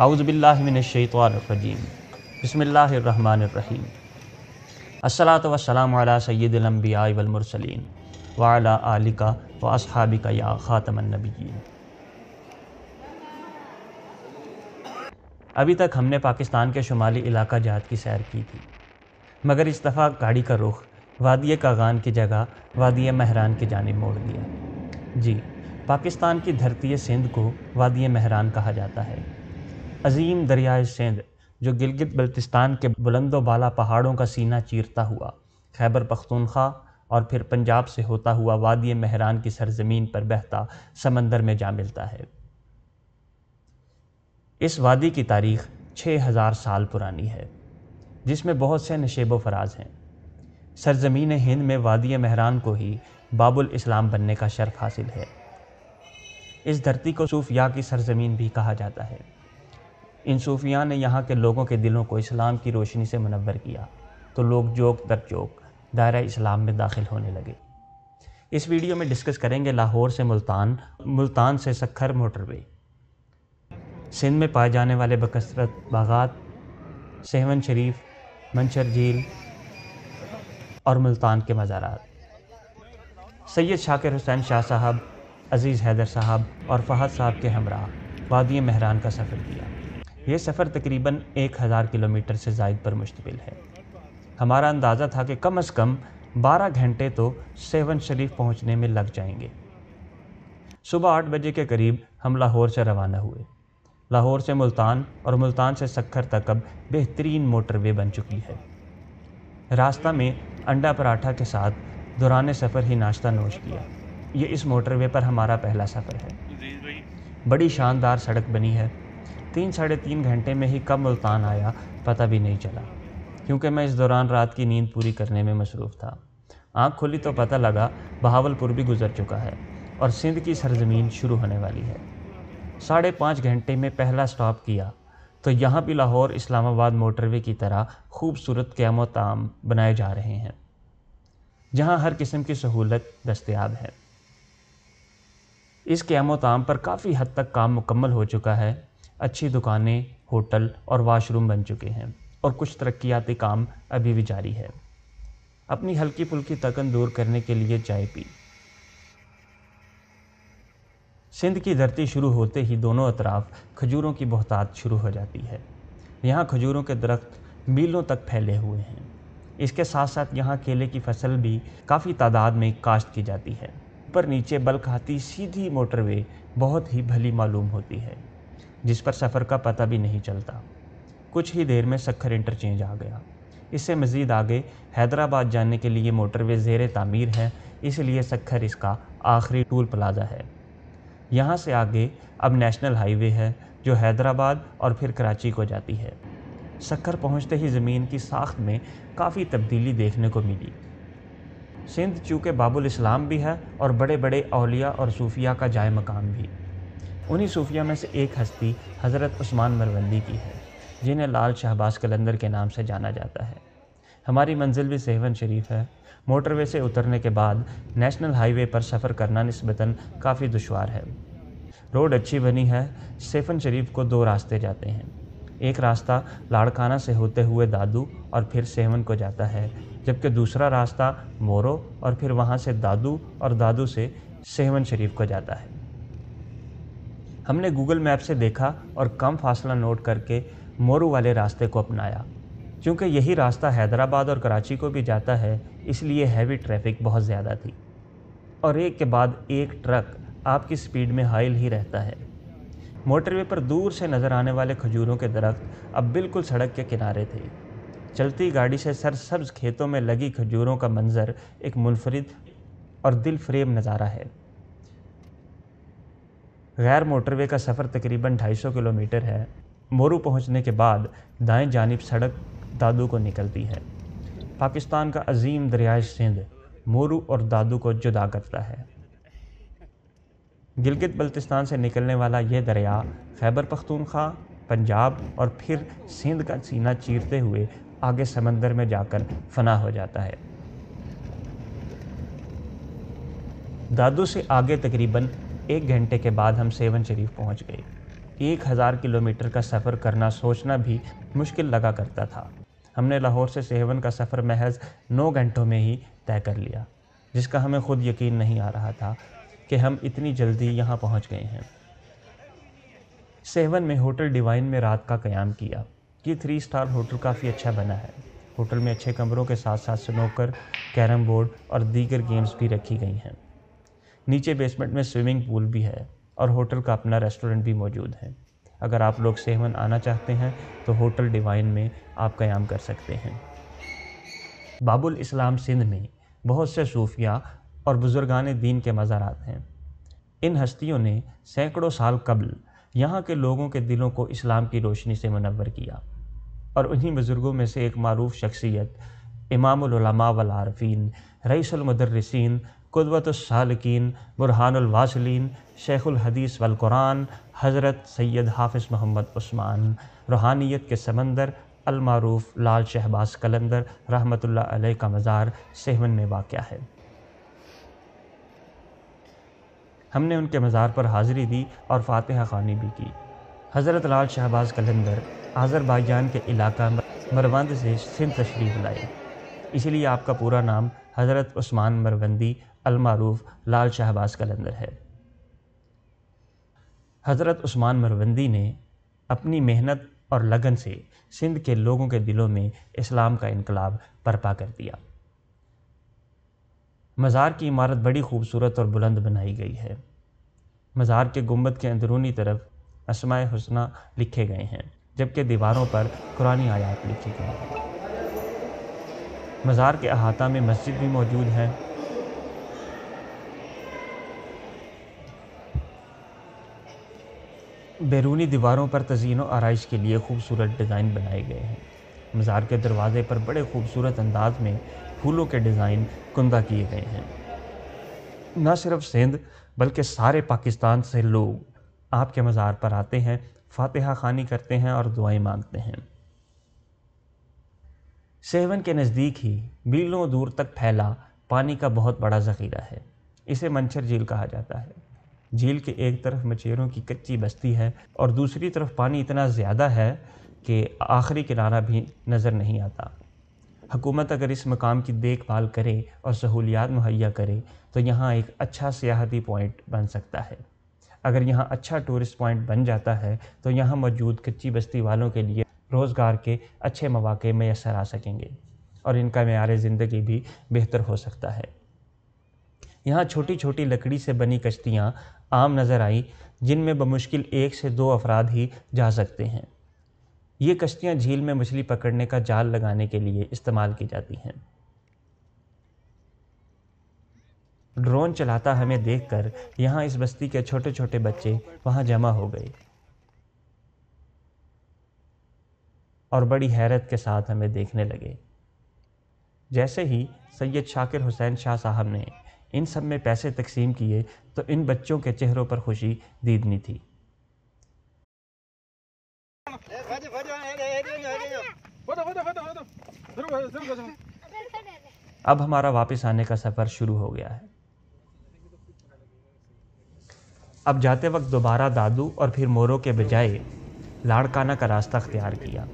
आउज़बिल्लिमिनशैतवानरजीम बसमीम असलात वसलाम सैदिलम्बिया वलमरसलिन वाला आलिका व असहाबिका या ख़ातमनबी अभी तक हमने पाकिस्तान के शुमाली इलाका जात की सैर की थी मगर इस दफ़ा गाड़ी का रुख वादिय कागान की जगह वादिय महरान की जानब मोड़ दिया जी पाकिस्तान की धरती सिंध को वादिय महरान कहा जाता है अजीम दरियाए सिंध जो गिलगित बल्तिस्तान के बुलंदो बाला पहाड़ों का सीना चीरता हुआ खैबर पख्तूनख्वा और फिर पंजाब से होता हुआ वादी महरान की सरजमीन पर बहता समंदर में जा मिलता है इस वादी की तारीख 6000 साल पुरानी है जिसमें बहुत से नशेब फराज हैं सरजमीन हिंद में वादी महरान को ही बाबुल इस्लाम बनने का शर्फ हासिल है इस धरती को सूफिया की सरजमीन भी कहा जाता है इन सूफिया ने यहाँ के लोगों के दिलों को इस्लाम की रोशनी से मनवर किया तो लोग जोक दर जोक दायरा इस्लाम में दाखिल होने लगे इस वीडियो में डिस्कस करेंगे लाहौर से मुल्तान मुल्तान से सखर मोटरवे सिंध में पाए जाने वाले बकसरत बागात सेवन शरीफ मंचर झील और मुल्तान के मज़ारात सैयद शाकिर हुसैन शाह साहब अज़ीज़ हैदर साहब और फ़हद साहब के हमरा वादी महरान का सफ़र किया ये सफ़र तकरीबन एक हज़ार किलोमीटर से जायद पर मुश्तमिल है हमारा अंदाज़ा था कि कम अज़ कम बारह घंटे तो सेवन शरीफ पहुँचने में लग जाएंगे सुबह आठ बजे के करीब हम लाहौर से रवाना हुए लाहौर से मुल्तान और मुल्तान से सखर तक अब बेहतरीन मोटरवे बन चुकी है रास्ता में अंडा पराठा के साथ दौरान सफ़र ही नाश्ता नोश किया ये इस मोटरवे पर हमारा पहला सफ़र है बड़ी शानदार सड़क बनी है तीन साढ़े तीन घंटे में ही कब मुल्तान आया पता भी नहीं चला क्योंकि मैं इस दौरान रात की नींद पूरी करने में मसरूफ़ था आँख खुली तो पता लगा बहावलपुर भी गुजर चुका है और सिंध की सरजमीन शुरू होने वाली है साढ़े पाँच घंटे में पहला स्टॉप किया तो यहाँ भी लाहौर इस्लामाबाद मोटरवे की तरह खूबसूरत कैमो ताम बनाए जा रहे हैं जहाँ हर किस्म की सहूलत दस्तियाब है इस कैमो ताम पर काफ़ी हद तक काम मुकम्मल हो चुका है अच्छी दुकानें होटल और वॉशरूम बन चुके हैं और कुछ तरक्याती काम अभी भी जारी है अपनी हल्की फुल्की तकन दूर करने के लिए चाय पी सिंध की धरती शुरू होते ही दोनों अतराफ खजूरों की बहुतात शुरू हो जाती है यहाँ खजूरों के दरख्त मीलों तक फैले हुए हैं इसके साथ साथ यहाँ केले की फसल भी काफ़ी तादाद में काश्त की जाती है पर नीचे बल खाती सीधी मोटरवे बहुत ही भली मालूम होती है जिस पर सफ़र का पता भी नहीं चलता कुछ ही देर में सखर इंटरचेंज आ गया इससे मज़ीद आगे हैदराबाद जाने के लिए मोटरवे ज़ेर तामीर है इसलिए सखर इसका आखिरी टूल प्लाजा है यहाँ से आगे अब नेशनल हाईवे है जो हैदराबाद और फिर कराची को जाती है सखर पहुँचते ही ज़मीन की साख्त में काफ़ी तब्दीली देखने को मिली सिंध चूँकि बाबुल इस्लाम भी है और बड़े बड़े अलिया और सूफिया का जाय मकाम भी उन्हीं सूफिया में से एक हस्ती हज़रत उस्मान मरवंदी की है जिन्हें लाल शहबाज कलंदर के नाम से जाना जाता है हमारी मंजिल भी सेवन शरीफ है मोटरवे से उतरने के बाद नेशनल हाईवे पर सफ़र करना नस्बता काफ़ी दुशवार है रोड अच्छी बनी है सेफन शरीफ को दो रास्ते जाते हैं एक रास्ता लाड़काना से होते हुए दादू और फिर सेवन को जाता है जबकि दूसरा रास्ता मोरो और फिर वहाँ से दादू और दादू से सेवन शरीफ को जाता है हमने गूगल मैप से देखा और कम फासला नोट करके मोरू वाले रास्ते को अपनाया क्योंकि यही रास्ता हैदराबाद और कराची को भी जाता है इसलिए हैवी ट्रैफिक बहुत ज़्यादा थी और एक के बाद एक ट्रक आपकी स्पीड में हाइल ही रहता है मोटरवे पर दूर से नज़र आने वाले खजूरों के दरख्त अब बिल्कुल सड़क के किनारे थे चलती गाड़ी से सरसब्ज खेतों में लगी खजूरों का मंज़र एक मुनफरद और दिल नज़ारा है गैर मोटरवे का सफ़र तकरीबन 250 किलोमीटर है मोरू पहुंचने के बाद दाएं जानब सड़क दादू को निकलती है पाकिस्तान का अजीम दरियाए सिंध मोरू और दादू को जुदा करता है गिलगित बल्तिस्तान से निकलने वाला यह दरिया खैबर पख्तूनख्वा पंजाब और फिर सिंध का सीना चीरते हुए आगे समंदर में जाकर फना हो जाता है दादू से आगे तकरीबन एक घंटे के बाद हम सेवन शरीफ पहुंच गए एक हज़ार किलोमीटर का सफ़र करना सोचना भी मुश्किल लगा करता था हमने लाहौर से सेवन का सफ़र महज नौ घंटों में ही तय कर लिया जिसका हमें खुद यकीन नहीं आ रहा था कि हम इतनी जल्दी यहाँ पहुँच गए हैं सेवन में होटल डिवाइन में रात का क्याम किया ये थ्री स्टार होटल काफ़ी अच्छा बना है होटल में अच्छे कमरों के साथ साथ स्नोकर कैरम बोर्ड और दीगर गेम्स भी रखी गई हैं नीचे बेसमेंट में स्विमिंग पूल भी है और होटल का अपना रेस्टोरेंट भी मौजूद है अगर आप लोग सेवन आना चाहते हैं तो होटल डिवाइन में आप क्याम कर सकते हैं बाबुल इस्लाम सिंध में बहुत से सूफिया और बुजुर्गान दीन के मज़ारात हैं इन हस्तियों ने सैकड़ों साल कबल यहाँ के लोगों के दिलों को इस्लाम की रोशनी से मनवर किया और उन्हीं बुज़ुर्गों में से एक मरूफ शख्सियत इमाम वल रईसलमदरसिन क़ुदवतसालकिन बुरहानवासलिन शेख़ुलहदीस वलकुरान हज़रत सैयद हाफ़िज़ मोहम्मद उस्मान रूहानियत के समंदर अलमारूफ लाल शहबाज कलंदर रहमतुल्लाह अलैह का मज़ार सेवन में वाक़ है हमने उनके मज़ार पर हाज़िरी दी और फातह खानी भी की हज़रत लाल शहबाज कलंदर आज़रबाईजान के इलाका मरवंद से सिंध तशरीफ़ लाए इसलिए आपका पूरा नाम हज़रत उस्मान मरवंदी अलमारूफ लाल शाहबाज कलंदर है हज़रत उस्मान मरवंदी ने अपनी मेहनत और लगन से सिंध के लोगों के दिलों में इस्लाम का इनकलाब बर्पा कर दिया मज़ार की इमारत बड़ी खूबसूरत और बुलंद बनाई गई है मज़ार के गुम्बद के अंदरूनी तरफ असमाय हुसना लिखे गए हैं जबकि दीवारों पर कुरानी आयात लिखी गई हैं मज़ार के अहाता में मस्जिद भी मौजूद है बैरूनी दीवारों पर तजीन और आरइश के लिए खूबसूरत डिज़ाइन बनाए गए हैं मज़ार के दरवाज़े पर बड़े खूबसूरत अंदाज में फूलों के डिज़ाइन कुंदा किए गए हैं न सिर्फ सिंध बल्कि सारे पाकिस्तान से लोग आपके मज़ार पर आते हैं फातिहा खानी करते हैं और दुआएं मांगते हैं सेवन के नज़दीक ही मीलों दूर तक फैला पानी का बहुत बड़ा ज़ख़ीरा है इसे मंचर झील कहा जाता है झील के एक तरफ मछेरों की कच्ची बस्ती है और दूसरी तरफ पानी इतना ज़्यादा है कि आखिरी किनारा भी नज़र नहीं आता हुकूमत अगर इस मकाम की देखभाल करे और सहूलियात मुहैया करे तो यहाँ एक अच्छा सियाहती पॉइंट बन सकता है अगर यहाँ अच्छा टूरिस्ट पॉइंट बन जाता है तो यहाँ मौजूद कच्ची बस्ती वालों के लिए रोज़गार के अच्छे मौाक़े मैसर आ सकेंगे और इनका मैार ज़िंदगी भी बेहतर हो सकता है यहाँ छोटी छोटी लकड़ी से बनी कश्तियाँ आम नज़र आई जिनमें बमुश्किल एक से दो अफराद ही जा सकते हैं ये कश्तियाँ झील में मछली पकड़ने का जाल लगाने के लिए इस्तेमाल की जाती हैं ड्रोन चलाता हमें देखकर यहाँ इस बस्ती के छोटे छोटे बच्चे वहाँ जमा हो गए और बड़ी हैरत के साथ हमें देखने लगे जैसे ही सैयद शाकिर हुसैन शाह साहब ने इन सब में पैसे तकसीम किए तो इन बच्चों के चेहरों पर खुशी दीदनी थी अब हमारा वापस आने का सफ़र शुरू हो गया है अब जाते वक्त दोबारा दादू और फिर मोरों के बजाय लाड़काना का रास्ता अख्तियार किया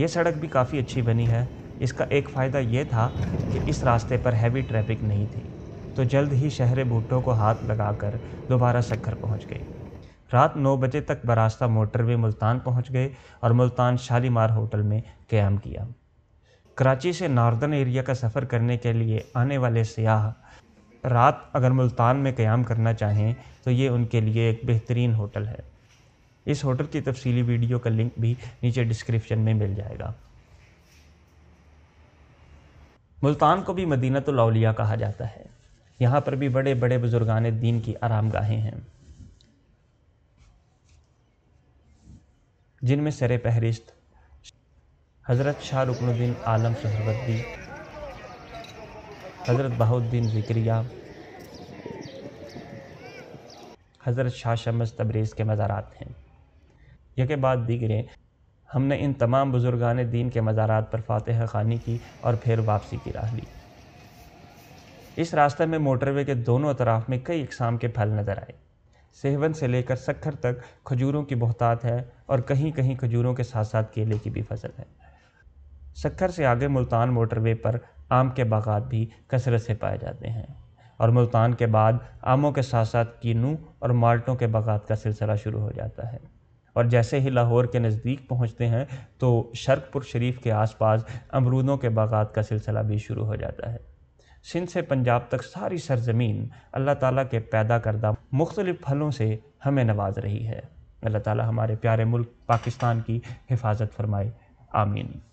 ये सड़क भी काफ़ी अच्छी बनी है इसका एक फ़ायदा ये था कि इस रास्ते पर हैवी ट्रैफिक नहीं थी तो जल्द ही शहर भुट्टो को हाथ लगाकर दोबारा शक्कर पहुंच गई रात नौ बजे तक बरास्ता मोटरवे मुल्तान पहुंच गए और मुल्तान शालीमार होटल में क्याम किया कराची से नार्दर्न एरिया का सफ़र करने के लिए आने वाले सयाह रात अगर मुल्तान में क्याम करना चाहें तो ये उनके लिए एक बेहतरीन होटल है इस होटल की तफसीली वीडियो का लिंक भी नीचे डिस्क्रिप्शन में मिल जाएगा मुल्तान को भी मदीना तो लौलिया कहा जाता है यहाँ पर भी बड़े बड़े बुजुर्गान दीन की आराम गाहें हैं जिनमें सर फहरिस्त हज़रत शाह रुकनुद्दीन आलम सहरवती हज़रत बहाउद्दीन ज़िक्रिया हज़रत शाह शमस तबरेज़ के मज़ारात हैं के बाद दीगरें हमने इन तमाम बुजुर्गान दीन के मज़ारात पर फातह खानी की और फिर वापसी की राह ली इस रास्ते में मोटरवे के दोनों अतराफ में कई इकसाम के फल नज़र आए सेहवन से लेकर सखर तक खजूरों की बहुतात है और कहीं कहीं खजूरों के साथ साथ केले की भी फसल है सखर से आगे मुल्तान मोटरवे पर आम के बागात भी कसरत से पाए जाते हैं और मुल्तान के बाद आमों के साथ साथ कीनू और माल्टों के बागात का सिलसिला शुरू हो जाता है और जैसे ही लाहौर के नज़दीक पहुँचते हैं तो शर्कपुर शरीफ के आसपास अमरूदों के बागात का सिलसिला भी शुरू हो जाता है सिंध से पंजाब तक सारी सरजमीन अल्लाह ताला के पैदा करदा मुख्तलिफ़ फलों से हमें नवाज रही है अल्लाह ताला हमारे प्यारे मुल्क पाकिस्तान की हिफाजत फरमाए आमीन